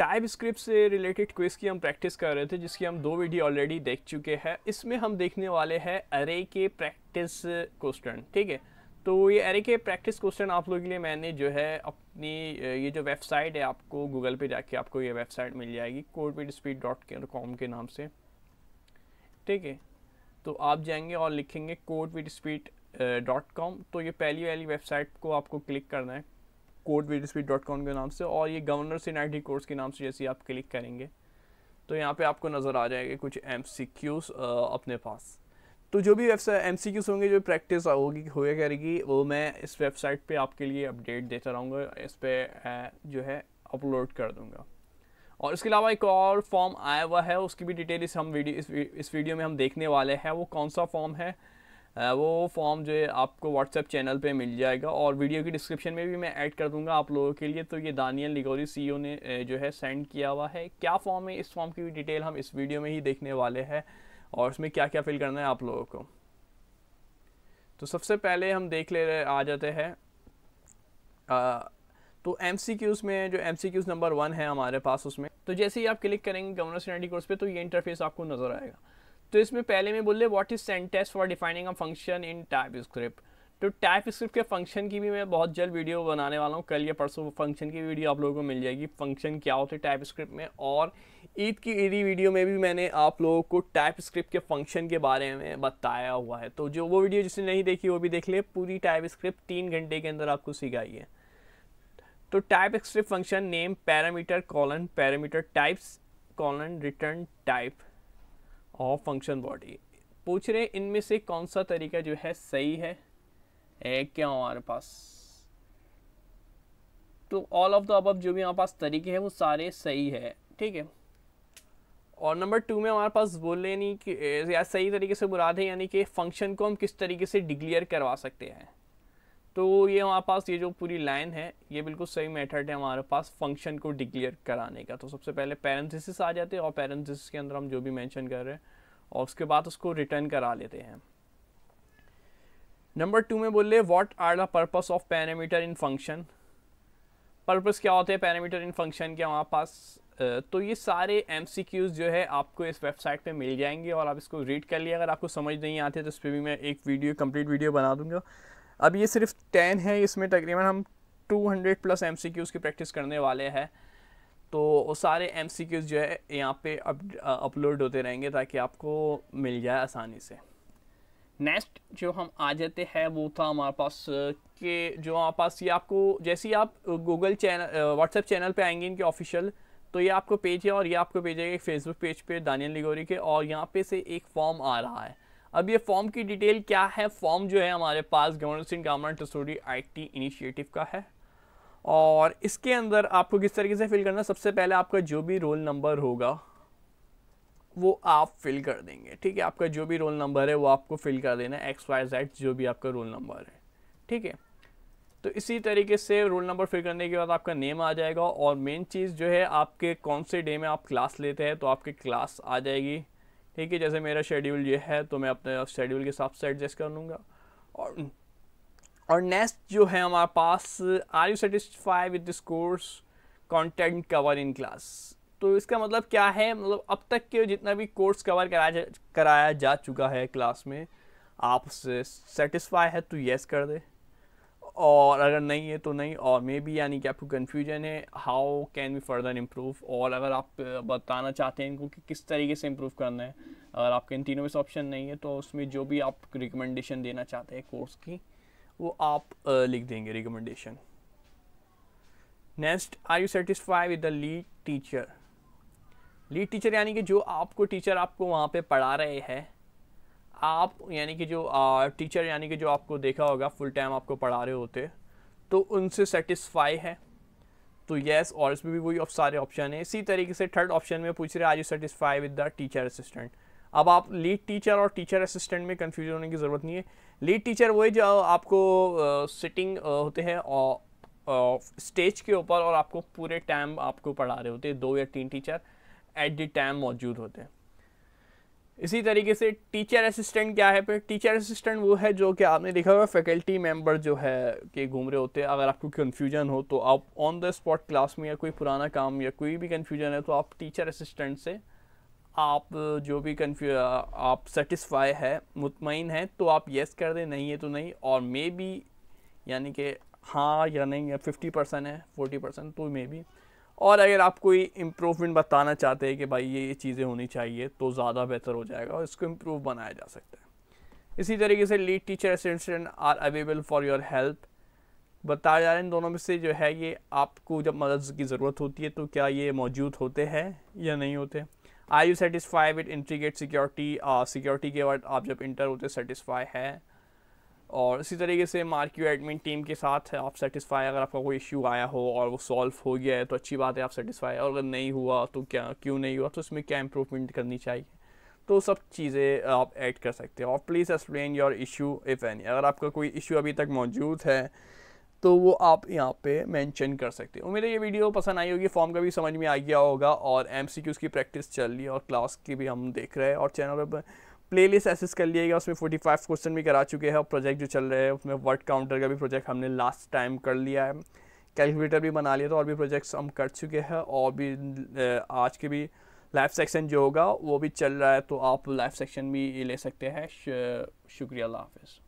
type TypeScript से related quiz की हम प्रैक्टिस कर रहे थे जिसकी हम दो वीडियो ऑलरेडी देख चुके हैं इसमें हम देखने वाले हैं अरे के प्रैक्टिस क्वेश्चन ठीक है तो ये अरे के प्रैक्टिस क्वेश्चन आप लोगों के लिए मैंने जो है अपनी ये जो वेबसाइट है आपको गूगल पे जाके आपको ये वेबसाइट मिल जाएगी कोडपीड स्पीड डॉट कॉम के नाम से ठीक है तो आप जाएंगे और लिखेंगे कोडपीड स्पीड डॉट कॉम तो ये पहली वाली वेबसाइट को आपको क्लिक करना है कोड वीडस्पीड डॉट कॉम के नाम से और ये गवर्नर इन आई कोर्स के नाम से जैसे आप क्लिक करेंगे तो यहाँ पे आपको नज़र आ जाएंगे कुछ एम अपने पास तो जो भी वेबसाइट एम होंगे जो प्रैक्टिस होगी होया करेगी वो मैं इस वेबसाइट पे आपके लिए अपडेट देता रहूँगा इस पर जो है अपलोड कर दूँगा और इसके अलावा एक और फॉर्म आया हुआ है उसकी भी डिटेल इस हम वीडियो इस, इस वीडियो में हम देखने वाले हैं वो कौन सा फॉर्म है वो फॉर्म जो है आपको व्हाट्सएप चैनल पे मिल जाएगा और वीडियो की डिस्क्रिप्शन में भी मैं ऐड कर दूंगा आप लोगों के लिए तो ये दानियल लिगोरी सीईओ ने जो है सेंड किया हुआ है क्या फॉर्म है इस फॉर्म की भी डिटेल हम इस वीडियो में ही देखने वाले हैं और उसमें क्या क्या फिल करना है आप लोगों को तो सबसे पहले हम देख ले रहे आ जाते हैं तो एम में जो एम नंबर वन है हमारे पास उसमें तो जैसे ही आप क्लिक करेंगे गवर्नर सिनेटी कोर्स पे तो ये इंटरफेस आपको नज़र आएगा तो इसमें पहले में बोले what is syntax for defining a function in TypeScript तो टाइप स्क्रिप्ट के फंक्शन की भी मैं बहुत जल्द वीडियो बनाने वाला हूँ कल या परसों फंक्शन की वीडियो आप लोगों को मिल जाएगी फंक्शन क्या होते हैं टाइप स्क्रिप्ट में और ईद की ईदी वीडियो में भी मैंने आप लोगों को टाइप स्क्रिप्ट के फंक्शन के बारे में बताया हुआ है तो जो वो वीडियो जिसने नहीं देखी वो भी देख ले पूरी टाइप स्क्रिप्ट तीन घंटे के अंदर आपको सिखाई है तो TypeScript function name parameter colon parameter types colon return type of function body पूछ रहे इनमें से कौन सा तरीका जो है सही है है क्या हमारे पास तो ऑल ऑफ द अब जो भी हमारे पास तरीके हैं वो सारे सही है ठीक है और नंबर टू में हमारे पास बोल रहे नहीं कि या सही तरीके से बुरा है यानी कि फंक्शन को हम किस तरीके से डिक्लेयर करवा सकते हैं तो ये हमारे पास ये जो पूरी लाइन है ये बिल्कुल सही मेथड है हमारे पास फंक्शन को डिक्लेयर कराने का तो सबसे पहले पैरेंथिस आ जाते हैं और पैरेंथिस के अंदर हम जो भी मैंशन कर रहे हैं और उसके बाद उसको रिटर्न करा लेते हैं नंबर टू में बोले what are the purpose of parameter in function purpose क्या होते हैं पैरामीटर इन फंक्शन के हमारे पास तो ये सारे एम जो है आपको इस वेबसाइट पे मिल जाएंगे और आप इसको रीड कर लिए अगर आपको समझ नहीं आते तो इस पर भी मैं एक वीडियो कंप्लीट वीडियो बना दूंगा अब ये सिर्फ टेन है इसमें तकरीबन हम 200 प्लस एम की प्रैक्टिस करने वाले हैं तो वो सारे एम जो है यहाँ पे अपलोड होते रहेंगे ताकि आपको मिल जाए आसानी से नेक्स्ट जो हम आ जाते हैं वो था हमारे पास के जो हमारे पास ये आपको जैसे ही आप गूगल चैनल व्हाट्सएप चैनल पे आएंगे इनके ऑफिशियल तो ये आपको पेज है और ये आपको पेज है फेसबुक पेज पे दानियल लिगोरी के और यहाँ पे से एक फॉर्म आ रहा है अब ये फॉर्म की डिटेल क्या है फॉर्म जो है हमारे पास governor Sindh Kamran I IT initiative का है और इसके अंदर आपको किस तरीके से फिल करना सबसे पहले आपका जो भी रोल नंबर होगा वो आप फिल कर देंगे ठीक है आपका जो भी रोल नंबर है वो आपको फिल कर देना एक्स वाई जेड जो भी आपका रोल नंबर है ठीक है तो इसी तरीके से रोल नंबर फिल करने के बाद आपका नेम आ जाएगा और मेन चीज़ जो है आपके कौन से डे में आप क्लास लेते हैं तो आपकी क्लास आ जाएगी ठीक है जैसे मेरा शेड्यूल ये है तो मैं अपने शेड्यूल के हिसाब से एडजस्ट कर लूँगा और और नेक्स्ट जो है हमारे पास are you satisfy with this course content cover in class तो इसका मतलब क्या है मतलब अब तक के जितना भी कोर्स कवर कराया कराया जा चुका है क्लास में आप सेटिस्फाई है तो येस कर दे और अगर नहीं है तो नहीं और मे बी यानी कि आपको कन्फ्यूजन है how can we further improve और अगर आप बताना चाहते हैं इनको कि किस तरीके से इम्प्रूव करना है अगर आपके इन तीनों में से ऑप्शन नहीं है तो उसमें जो भी आप रिकमेंडेशन देना चाहते हैं कोर्स की वो आप लिख देंगे recommendation next are you satisfy with the lead teacher lead teacher यानी कि जो आपको टीचर आपको वहाँ पे पढ़ा रहे हैं आप यानी कि जो टीचर यानी कि जो आपको देखा होगा फुल टाइम आपको पढ़ा रहे होते तो उनसे सेटिस्फाई है तो येस और इसमें भी वही सारे ऑप्शन है इसी तरीके से थर्ड ऑप्शन में पूछ रहे आर आज you satisfy with the teacher assistant अब आप लीड टीचर और टीचर असिस्टेंट में कन्फ्यूजन होने की ज़रूरत नहीं है लीड टीचर वही जो आपको सिटिंग uh, uh, होते हैं और स्टेज के ऊपर और आपको पूरे टाइम आपको पढ़ा रहे होते हैं दो या तीन टीचर एट द टाइम मौजूद होते हैं इसी तरीके से टीचर असिस्टेंट क्या है फिर टीचर असिस्टेंट वो है जो कि आपने देखा होगा फैकल्टी मेंबर जो है के घूम रहे होते हैं अगर आपको कन्फ्यूजन हो तो आप ऑन द स्पॉट क्लास में या कोई पुराना काम या कोई भी कन्फ्यूजन है तो आप टीचर असिस्टेंट से आप जो भी कन्फ्यू आप सेटिस्फाई है मुतमिन है तो आप येस कर दें नहीं है तो नहीं और मे बी यानी कि हाँ या नहीं या फिफ्टी परसेंट है फोर्टी परसेंट तो मे बी और अगर आप कोई इम्प्रूवमेंट बताना चाहते हैं कि भाई ये ये चीज़ें होनी चाहिए तो ज़्यादा बेहतर हो जाएगा और इसको इम्प्रूव बनाया जा सकता है इसी तरीके से lead teacher assistant are available for your help बताया जा रहा है इन दोनों में से जो है ये आपको जब मदद की ज़रूरत होती है तो क्या ये मौजूद होते हैं या नहीं होते I you satisfy with integrate security security के बाद आप जब इंटर होते सेटिस्फाई है और इसी तरीके से मार्क्यू एडमिन टीम के साथ है आप सेटिस्फाई अगर आपका कोई इशू आया हो और वो सॉल्व हो गया है तो अच्छी बात है आप सेटिस्फाई और अगर नहीं हुआ तो क्या क्यों नहीं हुआ तो इसमें क्या इम्प्रूवमेंट करनी चाहिए तो सब चीज़ें आप ऐड कर सकते हैं और please explain your issue if any अगर आपका कोई इशू अभी तक मौजूद है तो वो आप यहाँ पे मेंशन कर सकते हो मेरे ये वीडियो पसंद आई होगी फॉर्म का भी समझ में आ गया होगा और एम की प्रैक्टिस चल रही है और क्लास की भी हम देख रहे हैं और चैनल पर प्लेलिस्ट एसेस कर लिएगा उसमें 45 क्वेश्चन भी करा चुके हैं और प्रोजेक्ट जो चल रहे हैं उसमें वर्ड काउंटर का भी प्रोजेक्ट हमने लास्ट टाइम कर लिया है कैलकुलेटर भी बना लिया था और भी प्रोजेक्ट्स हम कर चुके हैं और भी आज के भी लाइव सेक्शन जो होगा वो भी चल रहा है तो आप लाइव सेक्शन भी ले सकते हैं शुक्रिया अल्लाह हाफिज़